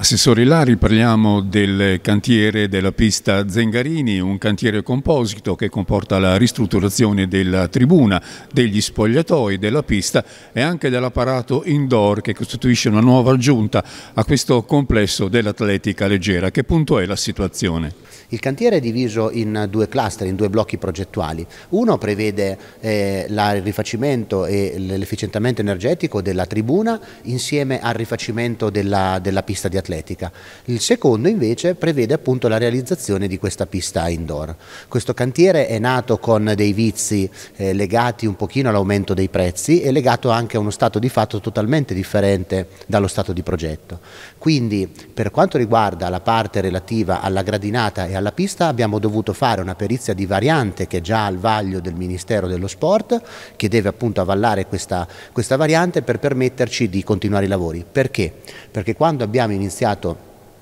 Assessore Lari, parliamo del cantiere della pista Zengarini, un cantiere composito che comporta la ristrutturazione della tribuna, degli spogliatoi, della pista e anche dell'apparato indoor che costituisce una nuova aggiunta a questo complesso dell'atletica leggera. che punto è la situazione? Il cantiere è diviso in due cluster, in due blocchi progettuali. Uno prevede eh, il rifacimento e l'efficientamento energetico della tribuna insieme al rifacimento della, della pista di atletica atletica. Il secondo invece prevede appunto la realizzazione di questa pista indoor. Questo cantiere è nato con dei vizi eh, legati un pochino all'aumento dei prezzi e legato anche a uno stato di fatto totalmente differente dallo stato di progetto. Quindi per quanto riguarda la parte relativa alla gradinata e alla pista abbiamo dovuto fare una perizia di variante che è già al vaglio del Ministero dello Sport che deve appunto avallare questa, questa variante per permetterci di continuare i lavori. Perché? Perché quando abbiamo iniziato iniziato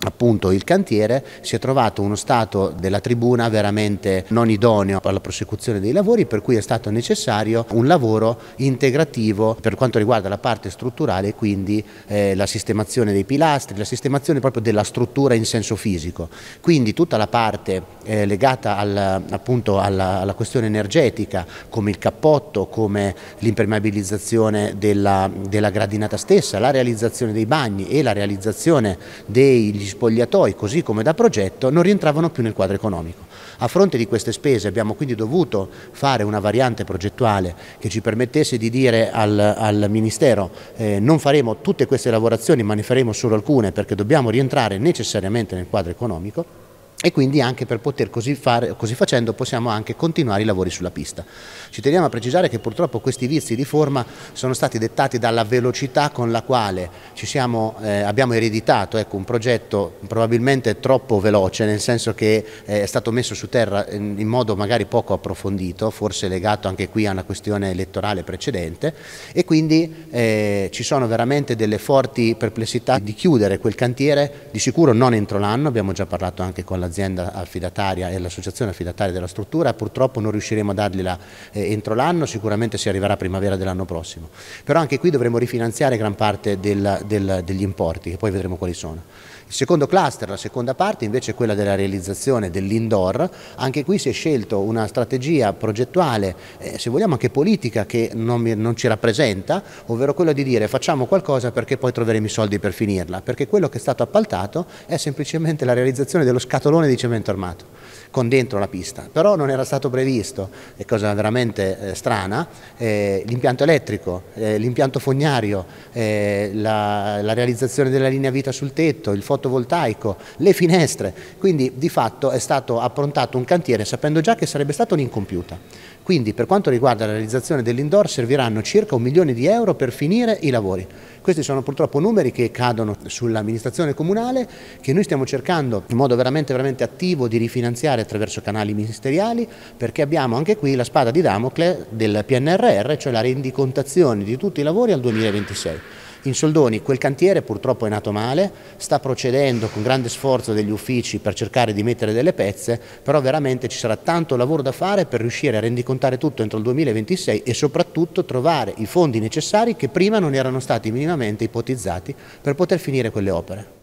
appunto il cantiere, si è trovato uno stato della tribuna veramente non idoneo alla prosecuzione dei lavori, per cui è stato necessario un lavoro integrativo per quanto riguarda la parte strutturale, quindi eh, la sistemazione dei pilastri, la sistemazione proprio della struttura in senso fisico. Quindi tutta la parte eh, legata al, appunto alla, alla questione energetica, come il cappotto, come l'impermeabilizzazione della, della gradinata stessa, la realizzazione dei bagni e la realizzazione degli spogliatoi, così come da progetto, non rientravano più nel quadro economico. A fronte di queste spese abbiamo quindi dovuto fare una variante progettuale che ci permettesse di dire al, al Ministero eh, non faremo tutte queste lavorazioni ma ne faremo solo alcune perché dobbiamo rientrare necessariamente nel quadro economico e quindi anche per poter così, fare, così, facendo possiamo anche continuare i lavori sulla pista. Ci teniamo a precisare che purtroppo questi vizi di forma sono stati dettati dalla velocità con la quale siamo, eh, abbiamo ereditato ecco, un progetto probabilmente troppo veloce, nel senso che eh, è stato messo su terra in, in, modo magari poco approfondito, forse legato anche qui a una questione elettorale precedente e quindi eh, ci sono veramente delle forti perplessità di chiudere quel cantiere, di sicuro non entro l'anno, abbiamo già parlato anche con la all'azienda affidataria e l'associazione affidataria della struttura, purtroppo non riusciremo a dargliela eh, entro l'anno, sicuramente si arriverà a primavera dell'anno prossimo. Però anche qui dovremo rifinanziare gran parte del, del, degli importi, che poi vedremo quali sono. Il secondo cluster, la seconda parte, invece è quella della realizzazione dell'indoor. Anche qui si è scelto una strategia progettuale, eh, se vogliamo anche politica, che non, mi, non ci rappresenta, ovvero quella di dire facciamo qualcosa perché poi troveremo i soldi per finirla, perché quello che è stato appaltato è semplicemente la realizzazione dello scatolone di cemento armato con dentro la pista, però non era stato previsto, è cosa veramente eh, strana, eh, l'impianto elettrico, eh, l'impianto fognario, eh, la, la, realizzazione della linea vita sul tetto, il fotovoltaico, le finestre, quindi di fatto è stato approntato un cantiere sapendo già che sarebbe stata un'incompiuta. Quindi per quanto riguarda la realizzazione dell'indoor serviranno circa un milione di euro per finire i lavori. Questi sono purtroppo numeri che cadono sull'amministrazione comunale che noi stiamo cercando in modo veramente, veramente attivo di rifinanziare attraverso canali ministeriali perché abbiamo anche qui la spada di Damocle del PNRR, cioè la rendicontazione di tutti i lavori al 2026. In soldoni quel cantiere purtroppo è nato male, sta procedendo con grande sforzo degli uffici per cercare di mettere delle pezze, però veramente ci sarà tanto lavoro da fare per riuscire a rendicontare tutto entro il 2026 e soprattutto trovare i fondi necessari che prima non erano stati minimamente ipotizzati per poter finire quelle opere.